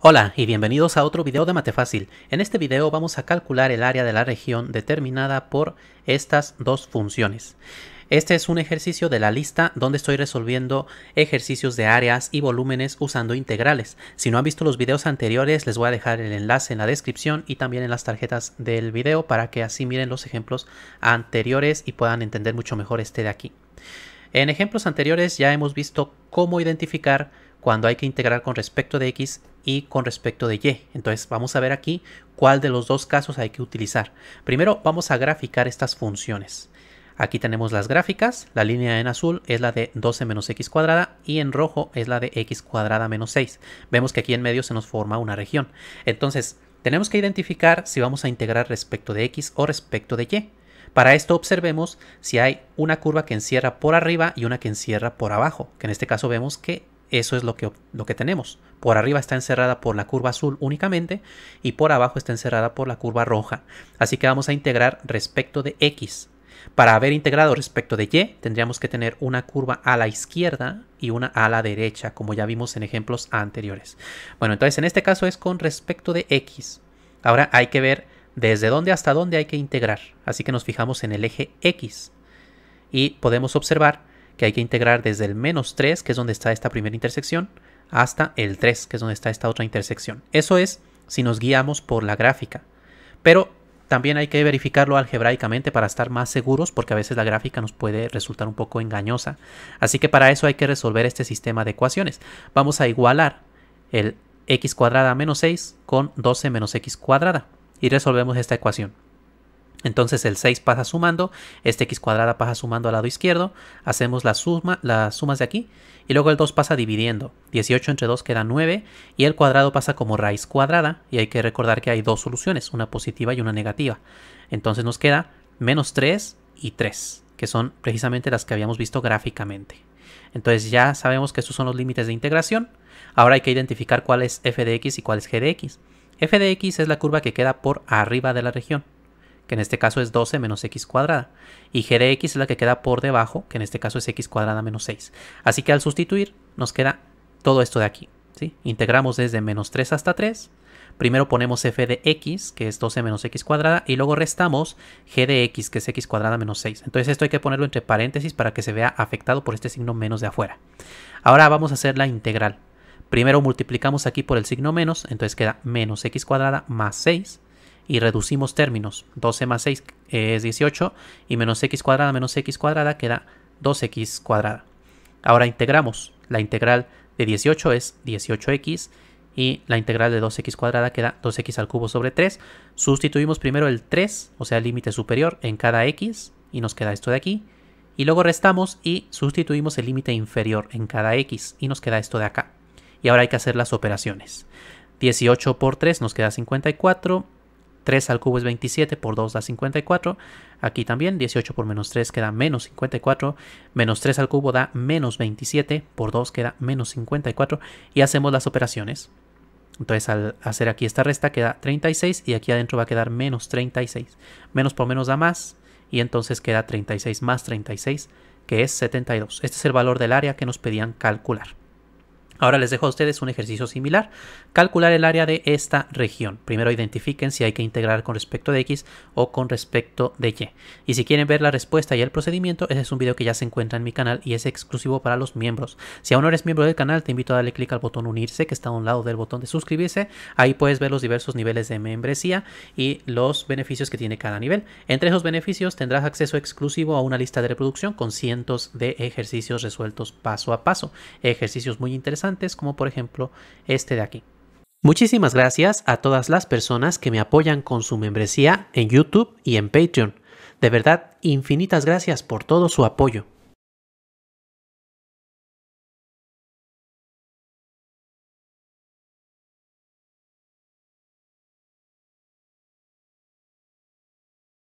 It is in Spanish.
Hola y bienvenidos a otro video de Mate Fácil. En este video vamos a calcular el área de la región determinada por estas dos funciones. Este es un ejercicio de la lista donde estoy resolviendo ejercicios de áreas y volúmenes usando integrales. Si no han visto los videos anteriores les voy a dejar el enlace en la descripción y también en las tarjetas del video para que así miren los ejemplos anteriores y puedan entender mucho mejor este de aquí. En ejemplos anteriores ya hemos visto cómo identificar cuando hay que integrar con respecto de x y con respecto de Y. Entonces vamos a ver aquí cuál de los dos casos hay que utilizar. Primero vamos a graficar estas funciones. Aquí tenemos las gráficas, la línea en azul es la de 12 menos x cuadrada y en rojo es la de x cuadrada menos 6. Vemos que aquí en medio se nos forma una región. Entonces tenemos que identificar si vamos a integrar respecto de x o respecto de y. Para esto observemos si hay una curva que encierra por arriba y una que encierra por abajo, que en este caso vemos que eso es lo que, lo que tenemos. Por arriba está encerrada por la curva azul únicamente y por abajo está encerrada por la curva roja. Así que vamos a integrar respecto de x. Para haber integrado respecto de y, tendríamos que tener una curva a la izquierda y una a la derecha, como ya vimos en ejemplos anteriores. Bueno, entonces en este caso es con respecto de x. Ahora hay que ver desde dónde hasta dónde hay que integrar. Así que nos fijamos en el eje x y podemos observar que hay que integrar desde el menos 3, que es donde está esta primera intersección, hasta el 3, que es donde está esta otra intersección. Eso es si nos guiamos por la gráfica. Pero también hay que verificarlo algebraicamente para estar más seguros, porque a veces la gráfica nos puede resultar un poco engañosa. Así que para eso hay que resolver este sistema de ecuaciones. Vamos a igualar el x cuadrada menos 6 con 12 menos x cuadrada. Y resolvemos esta ecuación. Entonces el 6 pasa sumando, este x cuadrada pasa sumando al lado izquierdo, hacemos la suma, las sumas de aquí, y luego el 2 pasa dividiendo, 18 entre 2 queda 9, y el cuadrado pasa como raíz cuadrada, y hay que recordar que hay dos soluciones, una positiva y una negativa. Entonces nos queda menos 3 y 3, que son precisamente las que habíamos visto gráficamente. Entonces ya sabemos que estos son los límites de integración, ahora hay que identificar cuál es f de x y cuál es g de x. f de x es la curva que queda por arriba de la región, que en este caso es 12 menos x cuadrada. Y g de x es la que queda por debajo, que en este caso es x cuadrada menos 6. Así que al sustituir nos queda todo esto de aquí. si, Integramos desde menos 3 hasta 3. Primero ponemos f de x, que es 12 menos x cuadrada, y luego restamos g de x, que es x cuadrada menos 6. Entonces esto hay que ponerlo entre paréntesis para que se vea afectado por este signo menos de afuera. Ahora vamos a hacer la integral. Primero multiplicamos aquí por el signo menos, entonces queda menos x cuadrada más 6 y reducimos términos. 12 más 6 eh, es 18 y menos x cuadrada menos x cuadrada queda 2x cuadrada. Ahora integramos. La integral de 18 es 18x y la integral de 2x cuadrada queda 2x al cubo sobre 3. Sustituimos primero el 3, o sea, el límite superior, en cada x y nos queda esto de aquí. Y luego restamos y sustituimos el límite inferior en cada x y nos queda esto de acá. Y ahora hay que hacer las operaciones. 18 por 3 nos queda 54 3 al cubo es 27, por 2 da 54. Aquí también 18 por menos 3 queda menos 54. Menos 3 al cubo da menos 27, por 2 queda menos 54. Y hacemos las operaciones. Entonces al hacer aquí esta resta queda 36 y aquí adentro va a quedar menos 36. Menos por menos da más y entonces queda 36 más 36 que es 72. Este es el valor del área que nos pedían calcular. Ahora les dejo a ustedes un ejercicio similar. Calcular el área de esta región. Primero identifiquen si hay que integrar con respecto de X o con respecto de Y. Y si quieren ver la respuesta y el procedimiento, ese es un video que ya se encuentra en mi canal y es exclusivo para los miembros. Si aún no eres miembro del canal, te invito a darle clic al botón unirse que está a un lado del botón de suscribirse. Ahí puedes ver los diversos niveles de membresía y los beneficios que tiene cada nivel. Entre esos beneficios tendrás acceso exclusivo a una lista de reproducción con cientos de ejercicios resueltos paso a paso. Ejercicios muy interesantes como por ejemplo este de aquí. Muchísimas gracias a todas las personas que me apoyan con su membresía en YouTube y en Patreon. De verdad, infinitas gracias por todo su apoyo.